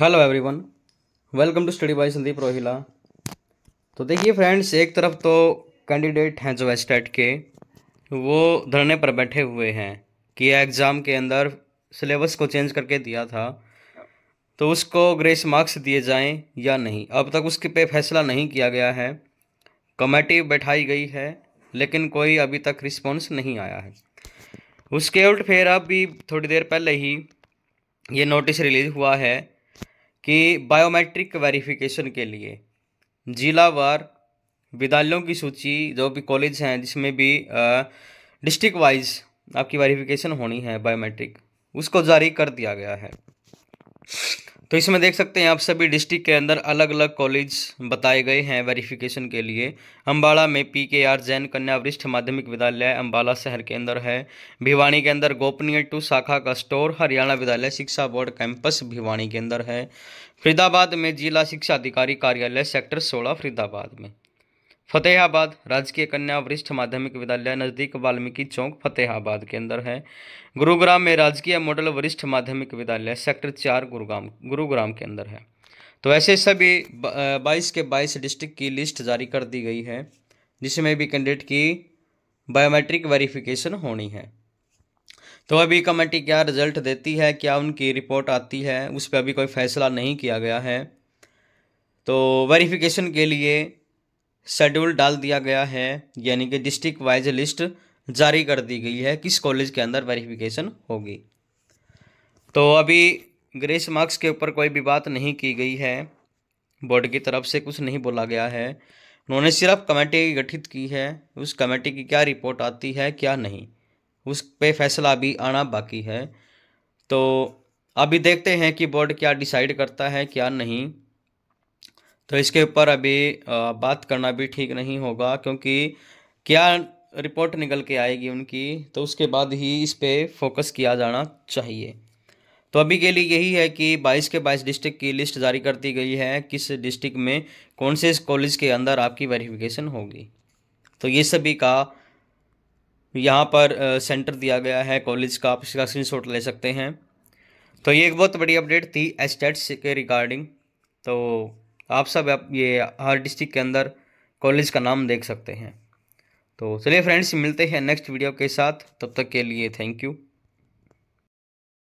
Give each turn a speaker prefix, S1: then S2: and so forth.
S1: hello everyone welcome to study by Sandeep Rohila तो देखिए friends एक तरफ तो कैंडिडेट हैं जो एस्टेट के वो धरने पर बैठे हुए हैं कि एग्ज़ाम के अंदर सिलेबस को चेंज करके दिया था तो उसको ग्रेस मार्क्स दिए जाएं या नहीं अब तक उसके पे फैसला नहीं किया गया है कमेटी बैठाई गई है लेकिन कोई अभी तक रिस्पॉन्स नहीं आया है उसके उल्ट फिर अब भी थोड़ी देर पहले ही ये नोटिस रिलीज़ हुआ है कि बायोमेट्रिक वेरिफिकेशन के लिए जिलावार विद्यालयों की सूची जो भी कॉलेज हैं जिसमें भी डिस्ट्रिक्ट वाइज आपकी वेरिफिकेशन होनी है बायोमेट्रिक उसको जारी कर दिया गया है तो इसमें देख सकते हैं आप सभी डिस्ट्रिक्ट के अंदर अलग अलग कॉलेज बताए गए हैं वेरिफिकेशन के लिए अम्बाला में पी के आर जैन कन्या वरिष्ठ माध्यमिक विद्यालय अम्बाला शहर के अंदर है भिवानी के अंदर गोपनीय टू शाखा का स्टोर हरियाणा विद्यालय शिक्षा बोर्ड कैंपस भिवानी के अंदर है फरीदाबाद में जिला शिक्षा अधिकारी कार्यालय सेक्टर सोलह फरीदाबाद में फतेहाबाद राजकीय कन्या वरिष्ठ माध्यमिक विद्यालय नज़दीक वाल्मीकि चौक फतेहाबाद के अंदर है गुरुग्राम में राजकीय मॉडल वरिष्ठ माध्यमिक विद्यालय सेक्टर चार गुरुग्राम गुरुग्राम के अंदर है तो ऐसे सभी बाईस के बाईस डिस्ट्रिक्ट की लिस्ट जारी कर दी गई है जिसमें भी कैंडिडेट की बायोमेट्रिक वेरिफिकेशन होनी है तो अभी कमेटी क्या रिजल्ट देती है क्या उनकी रिपोर्ट आती है उस पर अभी कोई फैसला नहीं किया गया है तो वेरिफिकेशन के लिए शेड्यूल डाल दिया गया है यानी कि डिस्ट्रिक्ट वाइज लिस्ट जारी कर दी गई है किस कॉलेज के अंदर वेरिफिकेशन होगी तो अभी ग्रेस मार्क्स के ऊपर कोई भी बात नहीं की गई है बोर्ड की तरफ से कुछ नहीं बोला गया है उन्होंने सिर्फ कमेटी गठित की है उस कमेटी की क्या रिपोर्ट आती है क्या नहीं उस पे फैसला अभी आना बाकी है तो अभी देखते हैं कि बोर्ड क्या डिसाइड करता है क्या नहीं तो इसके ऊपर अभी बात करना भी ठीक नहीं होगा क्योंकि क्या रिपोर्ट निकल के आएगी उनकी तो उसके बाद ही इस पर फोकस किया जाना चाहिए तो अभी के लिए यही है कि 22 के 22 डिस्ट्रिक्ट की लिस्ट जारी कर दी गई है किस डिस्ट्रिक्ट में कौन से कॉलेज के अंदर आपकी वेरिफिकेशन होगी तो ये सभी का यहाँ पर सेंटर दिया गया है कॉलेज का आप इसका स्क्रीनशॉट ले सकते हैं तो ये एक बहुत बड़ी अपडेट थी एस्टेट्स के रिगार्डिंग तो आप सब आप ये हर डिस्ट्रिक्ट के अंदर कॉलेज का नाम देख सकते हैं तो चलिए फ्रेंड्स मिलते हैं नेक्स्ट वीडियो के साथ तब तक के लिए थैंक यू